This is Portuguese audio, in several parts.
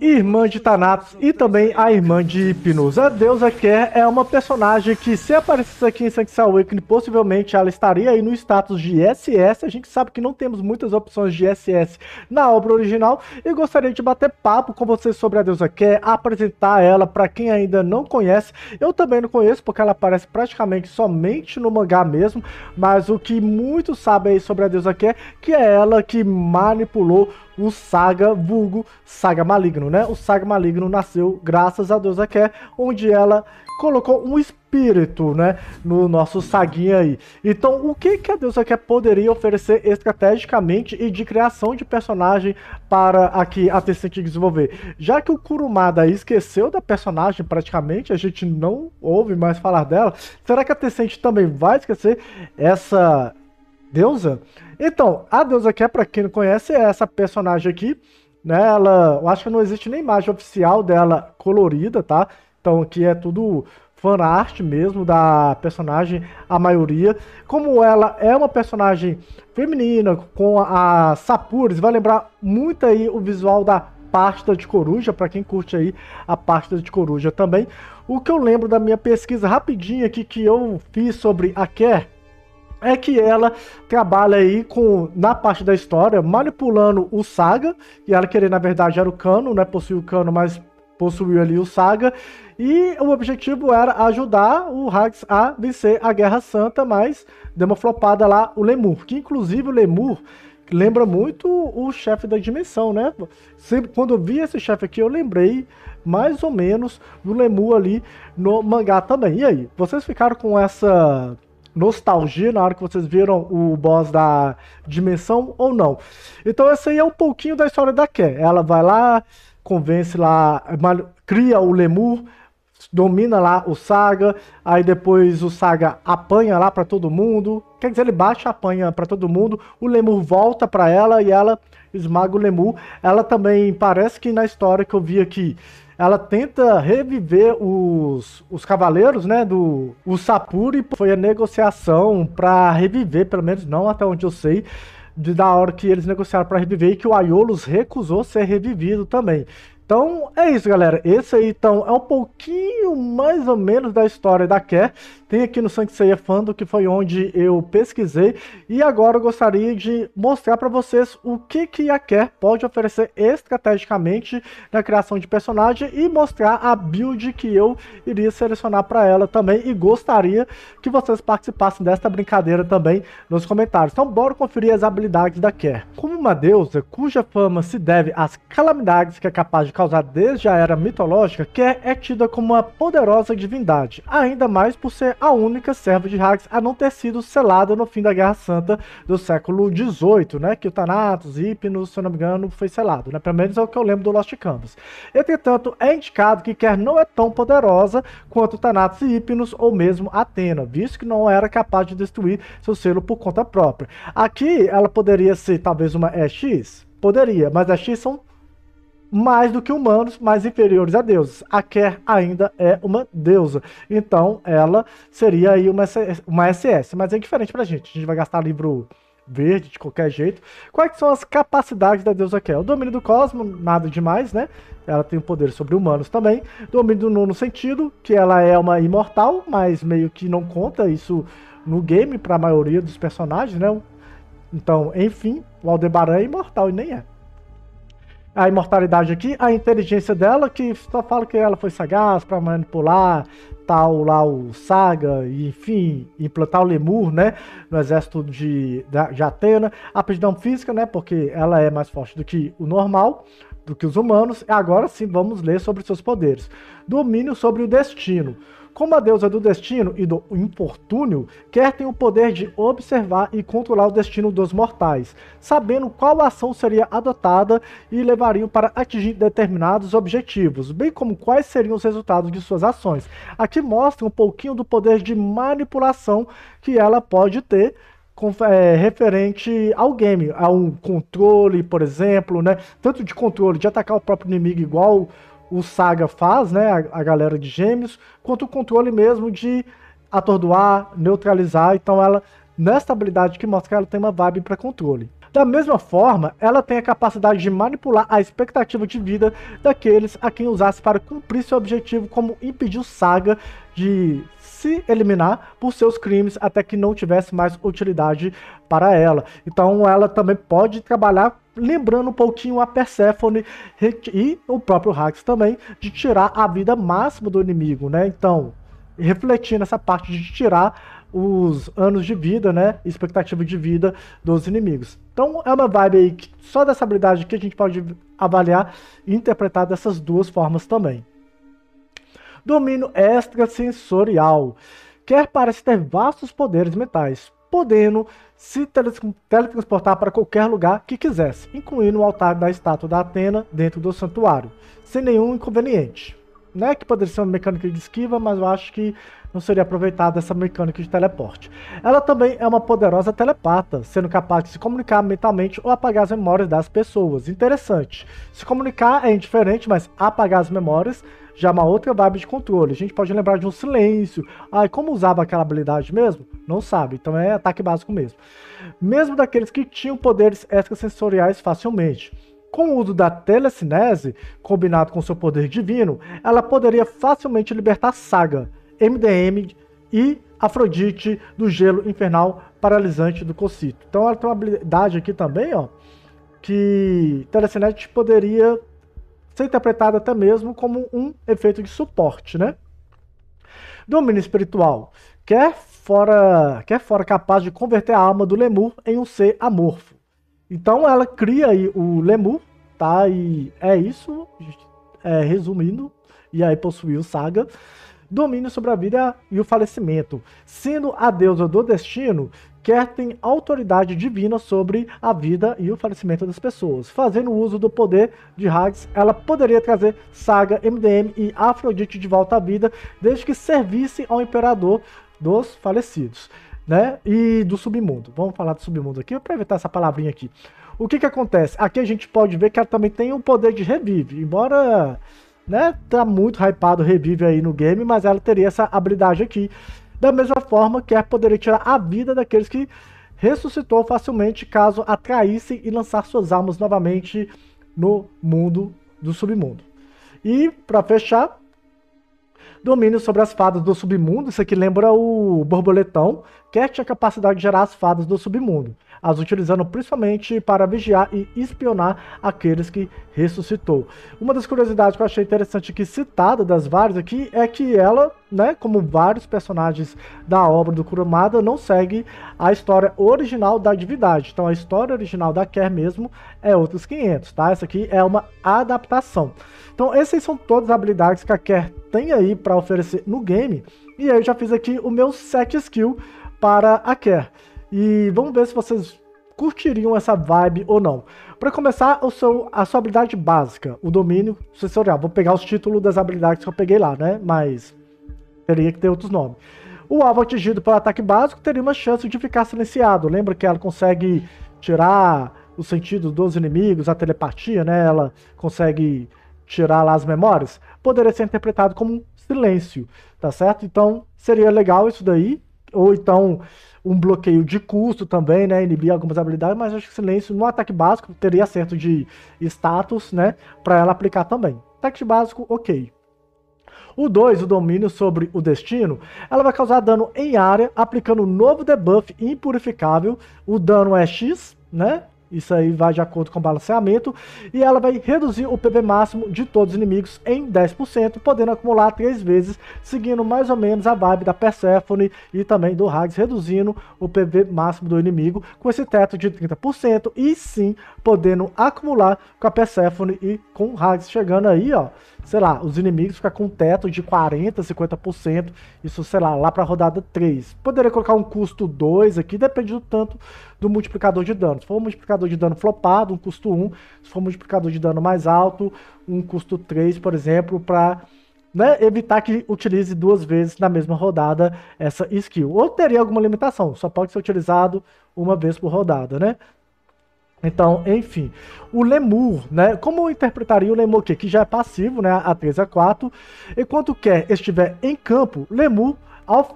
irmã de Thanatos e também a irmã de Hipnos. A deusa Ker é uma personagem que, se aparecesse aqui em Sankt Awakening, possivelmente ela estaria aí no status de SS. A gente sabe que não temos muitas opções de SS na obra original e gostaria de bater papo com vocês sobre a deusa Ker, apresentar ela para quem ainda não conhece. Eu também não conheço, porque ela aparece praticamente somente no mangá mesmo, mas o que muitos sabem aí sobre a deusa Ker, que é ela que manipulou o Saga vulgo Saga Maligno, né? O Saga Maligno nasceu graças a Deus a é onde ela colocou um espírito, né, no nosso saguinha aí. Então, o que que a Deusa Quer poderia oferecer estrategicamente e de criação de personagem para aqui a Tecente desenvolver? Já que o Kurumada esqueceu da personagem praticamente, a gente não ouve mais falar dela, será que a Tecente também vai esquecer essa Deusa? Então, a deusa que é, pra quem não conhece, é essa personagem aqui. Né? Ela, eu acho que não existe nem imagem oficial dela colorida, tá? Então aqui é tudo fanart mesmo da personagem, a maioria. Como ela é uma personagem feminina, com a Sapures, vai lembrar muito aí o visual da pasta de coruja, para quem curte aí a pasta de coruja também. O que eu lembro da minha pesquisa rapidinha aqui que eu fiz sobre a Kerr, é que ela trabalha aí com, na parte da história, manipulando o Saga, e ela querer, na verdade, era o Cano, né? possuir o Cano, mas possuiu ali o Saga, e o objetivo era ajudar o Hax a vencer a Guerra Santa, mas deu uma flopada lá o Lemur, que inclusive o Lemur lembra muito o chefe da dimensão, né? Sempre, quando eu vi esse chefe aqui, eu lembrei mais ou menos do Lemur ali no mangá também. E aí, vocês ficaram com essa nostalgia na hora que vocês viram o boss da dimensão ou não. Então essa aí é um pouquinho da história da Ké. Ela vai lá, convence lá, cria o Lemur, domina lá o Saga, aí depois o Saga apanha lá para todo mundo. Quer dizer, ele baixa, apanha para todo mundo. O Lemur volta para ela e ela esmaga o Lemur. Ela também parece que na história que eu vi aqui ela tenta reviver os, os cavaleiros, né, do o Sapuri, foi a negociação para reviver, pelo menos não até onde eu sei, de, da hora que eles negociaram para reviver e que o Aiolos recusou ser revivido também. Então é isso, galera. Esse aí então é um pouquinho pouquinho mais ou menos da história da Care. Tem aqui no Sangue Ceia Fando, que foi onde eu pesquisei. E agora eu gostaria de mostrar para vocês o que, que a Care pode oferecer estrategicamente na criação de personagem e mostrar a build que eu iria selecionar para ela também. E gostaria que vocês participassem desta brincadeira também nos comentários. Então bora conferir as habilidades da Care uma deusa cuja fama se deve às calamidades que é capaz de causar desde a era mitológica, Ker é, é tida como uma poderosa divindade, ainda mais por ser a única serva de Hags a não ter sido selada no fim da Guerra Santa do século XVIII, né? Que o Thanatos, Hipnos, se eu não me engano, foi selado, né? Pelo menos é o que eu lembro do Lost Canvas. Entretanto, é indicado que Ker não é tão poderosa quanto Thanatos e Hipnos ou mesmo Atena, visto que não era capaz de destruir seu selo por conta própria. Aqui ela poderia ser talvez uma é X? Poderia, mas as é X são mais do que humanos, mais inferiores a deuses. A Kerr ainda é uma deusa. Então, ela seria aí uma, uma SS. Mas é diferente pra gente. A gente vai gastar livro verde de qualquer jeito. Quais são as capacidades da deusa Kerr? O domínio do cosmo, nada demais, né? Ela tem um poder sobre humanos também. Domínio do nono sentido, que ela é uma imortal, mas meio que não conta isso no game para a maioria dos personagens, né? Então, enfim, o Aldebaran é imortal e nem é. A imortalidade aqui, a inteligência dela, que só fala que ela foi sagaz para manipular tal lá o Saga, e, enfim, implantar o Lemur, né, no exército de, de Atena. A aptidão física, né, porque ela é mais forte do que o normal do que os humanos. Agora sim, vamos ler sobre seus poderes. Domínio sobre o destino. Como a deusa do destino e do infortúnio, Kerr tem o poder de observar e controlar o destino dos mortais, sabendo qual ação seria adotada e levariam para atingir determinados objetivos, bem como quais seriam os resultados de suas ações. Aqui mostra um pouquinho do poder de manipulação que ela pode ter é, referente ao game, a um controle, por exemplo, né? Tanto de controle de atacar o próprio inimigo igual o Saga faz, né, a, a galera de gêmeos, quanto o controle mesmo de atordoar, neutralizar. Então ela, nessa habilidade que mostra, ela tem uma vibe para controle. Da mesma forma, ela tem a capacidade de manipular a expectativa de vida daqueles a quem usasse para cumprir seu objetivo, como impedir o Saga de se eliminar por seus crimes até que não tivesse mais utilidade para ela. Então ela também pode trabalhar lembrando um pouquinho a Persephone e o próprio Hax também, de tirar a vida máxima do inimigo, né? Então, refletindo essa parte de tirar os anos de vida, né? Expectativa de vida dos inimigos. Então é uma vibe aí que só dessa habilidade que a gente pode avaliar e interpretar dessas duas formas também. Domínio extrasensorial. Quer parece ter vastos poderes mentais, podendo se teletransportar para qualquer lugar que quisesse, incluindo o altar da estátua da Atena dentro do santuário, sem nenhum inconveniente né, que poderia ser uma mecânica de esquiva, mas eu acho que não seria aproveitada essa mecânica de teleporte. Ela também é uma poderosa telepata, sendo capaz de se comunicar mentalmente ou apagar as memórias das pessoas. Interessante. Se comunicar é indiferente, mas apagar as memórias já é uma outra vibe de controle. A gente pode lembrar de um silêncio. Ai, ah, como usava aquela habilidade mesmo? Não sabe, então é ataque básico mesmo. Mesmo daqueles que tinham poderes extrasensoriais facilmente. Com o uso da telecinese, combinado com seu poder divino, ela poderia facilmente libertar Saga, MDM e Afrodite do gelo infernal paralisante do Cocito. Então ela tem uma habilidade aqui também, ó, que telecinese poderia ser interpretada até mesmo como um efeito de suporte, né? Domínio espiritual. Quer fora, quer fora capaz de converter a alma do Lemur em um ser amorfo. Então ela cria aí o Lemur, tá? E é isso, é, resumindo, e aí possuiu Saga. Domínio sobre a vida e o falecimento. Sendo a deusa do destino, Quer tem autoridade divina sobre a vida e o falecimento das pessoas. Fazendo uso do poder de Hades, ela poderia trazer Saga, MDM e Afrodite de volta à vida, desde que servisse ao imperador dos falecidos né? E do submundo. Vamos falar do submundo aqui para evitar essa palavrinha aqui. O que que acontece? Aqui a gente pode ver que ela também tem o um poder de revive, embora né, tá muito hypado revive aí no game, mas ela teria essa habilidade aqui. Da mesma forma que ela poderia tirar a vida daqueles que ressuscitou facilmente caso atraíssem e lançar suas almas novamente no mundo do submundo. E para fechar, domínio sobre as fadas do submundo. Isso aqui lembra o borboletão, que é, tinha capacidade de gerar as fadas do submundo, as utilizando principalmente para vigiar e espionar aqueles que ressuscitou. Uma das curiosidades que eu achei interessante aqui, citada das várias aqui, é que ela, né, como vários personagens da obra do Kurumada, não segue a história original da divindade. Então a história original da Kerr mesmo é outros 500, tá? Essa aqui é uma adaptação. Então, essas são todas as habilidades que a Kerr tem aí para oferecer no game. E aí eu já fiz aqui o meu set skill para a Kerr. E vamos ver se vocês curtiriam essa vibe ou não. Para começar, o seu, a sua habilidade básica, o domínio sensorial. Vou pegar os títulos das habilidades que eu peguei lá, né? Mas teria que ter outros nomes. O alvo atingido pelo ataque básico teria uma chance de ficar silenciado. Lembra que ela consegue tirar os sentidos dos inimigos, a telepatia, né? Ela consegue tirar lá as memórias, poderia ser interpretado como um silêncio, tá certo? Então, seria legal isso daí, ou então um bloqueio de custo também, né, inibir algumas habilidades, mas acho que silêncio no ataque básico teria acerto de status, né, para ela aplicar também. Ataque básico, ok. O 2, o domínio sobre o destino, ela vai causar dano em área, aplicando um novo debuff impurificável. O dano é X, né? Isso aí vai de acordo com o balanceamento. E ela vai reduzir o PV máximo de todos os inimigos em 10%, podendo acumular 3 vezes, seguindo mais ou menos a vibe da Persephone e também do Hags, reduzindo o PV máximo do inimigo com esse teto de 30%. E sim, podendo acumular com a Persephone e com o Hags chegando aí, ó. Sei lá, os inimigos ficam com teto de 40%, 50%. Isso, sei lá, lá para rodada 3. Poderia colocar um custo 2 aqui, depende do tanto do multiplicador de dano. Se for um multiplicador multiplicador de dano flopado, um custo 1. Se for multiplicador de dano mais alto, um custo 3, por exemplo, para né, evitar que utilize duas vezes na mesma rodada essa skill. Ou teria alguma limitação, só pode ser utilizado uma vez por rodada, né? Então, enfim, o Lemur, né? Como eu interpretaria o Lemur aqui, que já é passivo, né? A 3 a 4. Enquanto quer estiver em campo, Lemur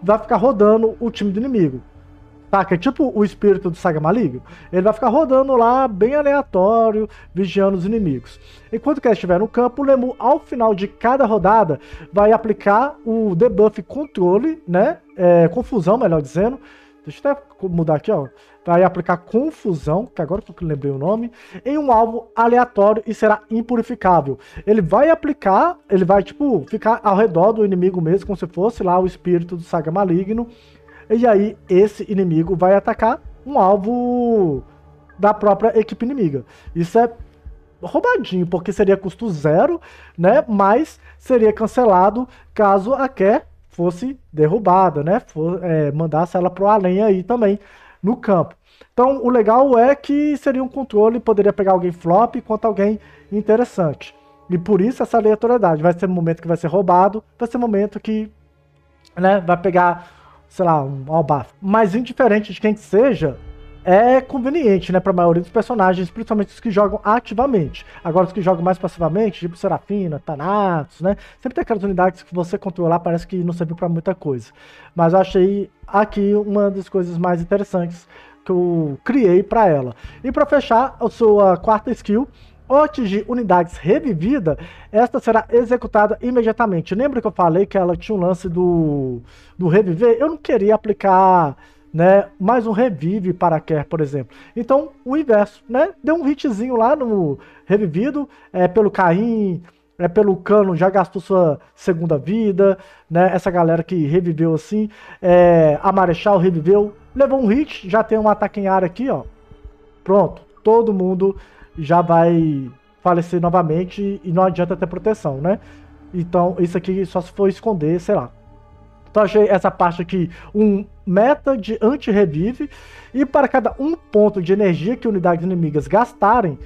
vai ficar rodando o time do inimigo tá? Que é tipo o espírito do Saga Maligno. Ele vai ficar rodando lá, bem aleatório, vigiando os inimigos. Enquanto que ele estiver no campo, o Lemu, ao final de cada rodada, vai aplicar o debuff controle, né? É, confusão, melhor dizendo. Deixa eu até mudar aqui, ó. Vai aplicar confusão, que agora que eu lembrei o nome, em um alvo aleatório e será impurificável. Ele vai aplicar, ele vai, tipo, ficar ao redor do inimigo mesmo, como se fosse lá o espírito do Saga Maligno. E aí, esse inimigo vai atacar um alvo da própria equipe inimiga. Isso é roubadinho, porque seria custo zero, né? Mas seria cancelado caso a Ker fosse derrubada, né? For, é, mandasse ela pro além aí também no campo. Então, o legal é que seria um controle, poderia pegar alguém flop quanto alguém interessante. E por isso essa aleatoriedade. Vai ser um momento que vai ser roubado, vai ser um momento que né, vai pegar sei lá, um Albaf. Mas indiferente de quem que seja, é conveniente, né, pra maioria dos personagens, principalmente os que jogam ativamente. Agora, os que jogam mais passivamente, tipo Serafina, Thanatos, né, sempre tem aquelas unidades que você controlar, parece que não serve para muita coisa. Mas eu achei aqui uma das coisas mais interessantes que eu criei para ela. E para fechar, a sua quarta skill antes de unidades revivida, esta será executada imediatamente. Lembra que eu falei que ela tinha um lance do, do reviver? Eu não queria aplicar né, mais um revive para care, por exemplo. Então, o inverso, né? Deu um hitzinho lá no revivido, é, pelo Caim, é, pelo Cano, já gastou sua segunda vida, né? Essa galera que reviveu assim, é, a Marechal reviveu, levou um hit, já tem um ataque em área aqui, ó. Pronto, todo mundo já vai falecer novamente e não adianta ter proteção, né? Então, isso aqui só se for esconder, sei lá. Então, achei essa parte aqui um meta de anti-revive. E para cada um ponto de energia que unidades inimigas gastarem,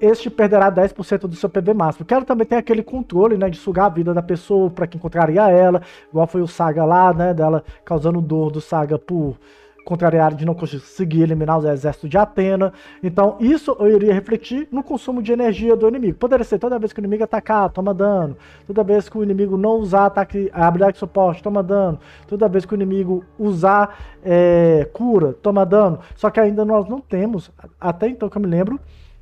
este perderá 10% do seu PV máximo. Quero também ter aquele controle, né, de sugar a vida da pessoa para que encontraria ela, igual foi o Saga lá, né, dela causando dor do Saga por contrariar de não conseguir eliminar os exércitos de Atena. Então, isso eu iria refletir no consumo de energia do inimigo. Poderia ser toda vez que o inimigo atacar, toma dano. Toda vez que o inimigo não usar ataque, habilidade de suporte, toma dano. Toda vez que o inimigo usar é, cura, toma dano. Só que ainda nós não temos, até então que eu me lembro,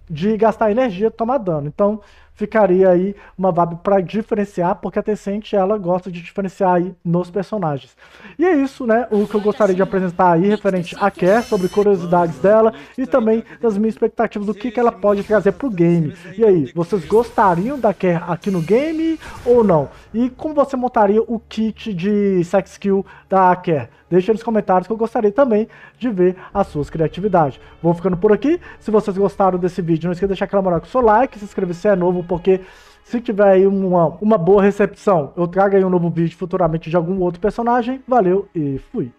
de gastar energia tomar dano. Então, ficaria aí uma vibe para diferenciar, porque a Tencent ela gosta de diferenciar aí nos personagens. E é isso, né? O que eu gostaria de apresentar aí referente a Cher, sobre curiosidades dela e também das minhas expectativas do que, que ela pode trazer pro game. E aí, vocês gostariam da Cher aqui no game ou não? E como você montaria o kit de sex skill da Cher? Deixe nos comentários que eu gostaria também de ver as suas criatividades. Vou ficando por aqui. Se vocês gostaram desse vídeo, não esqueça de deixar aquela moral com o seu like, se inscrever se é novo, porque se tiver aí uma, uma boa recepção, eu trago aí um novo vídeo futuramente de algum outro personagem. Valeu e fui!